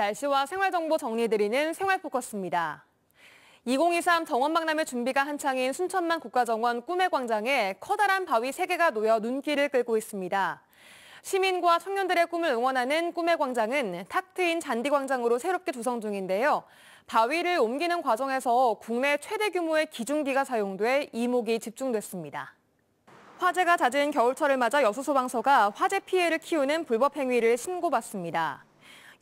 날씨와 생활정보 정리해드리는 생활포커스입니다. 2023 정원박람회 준비가 한창인 순천만 국가정원 꿈의 광장에 커다란 바위 3개가 놓여 눈길을 끌고 있습니다. 시민과 청년들의 꿈을 응원하는 꿈의 광장은 탁 트인 잔디광장으로 새롭게 조성 중인데요. 바위를 옮기는 과정에서 국내 최대 규모의 기중기가 사용돼 이목이 집중됐습니다. 화재가 잦은 겨울철을 맞아 여수소방서가 화재 피해를 키우는 불법 행위를 신고받습니다.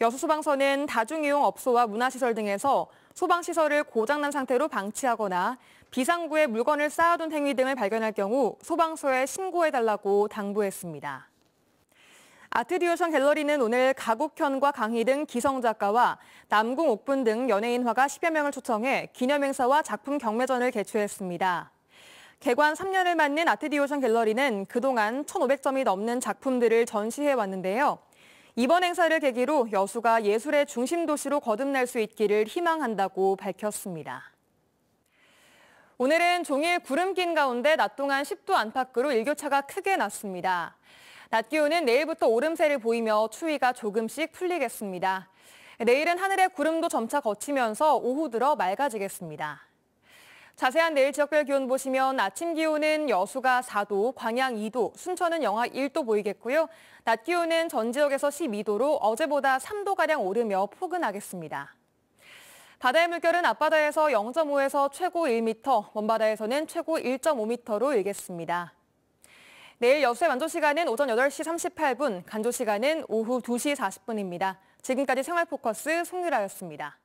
여수소방서는 다중이용 업소와 문화시설 등에서 소방시설을 고장난 상태로 방치하거나 비상구에 물건을 쌓아둔 행위 등을 발견할 경우 소방서에 신고해달라고 당부했습니다. 아트듀오션 갤러리는 오늘 가곡현과 강희 등 기성작가와 남궁 옥분 등 연예인화가 10여 명을 초청해 기념행사와 작품 경매전을 개최했습니다. 개관 3년을 맞는 아트디오션 갤러리는 그동안 1,500점이 넘는 작품들을 전시해 왔는데요. 이번 행사를 계기로 여수가 예술의 중심 도시로 거듭날 수 있기를 희망한다고 밝혔습니다. 오늘은 종일 구름 낀 가운데 낮 동안 10도 안팎으로 일교차가 크게 났습니다. 낮 기온은 내일부터 오름세를 보이며 추위가 조금씩 풀리겠습니다. 내일은 하늘의 구름도 점차 거치면서 오후 들어 맑아지겠습니다. 자세한 내일 지역별 기온 보시면 아침 기온은 여수가 4도, 광양 2도, 순천은 영하 1도 보이겠고요. 낮 기온은 전 지역에서 12도로 어제보다 3도가량 오르며 포근하겠습니다. 바다의 물결은 앞바다에서 0.5에서 최고 1m, 먼바다에서는 최고 1.5m로 일겠습니다. 내일 여수의 만조 시간은 오전 8시 38분, 간조 시간은 오후 2시 40분입니다. 지금까지 생활포커스 송유라였습니다.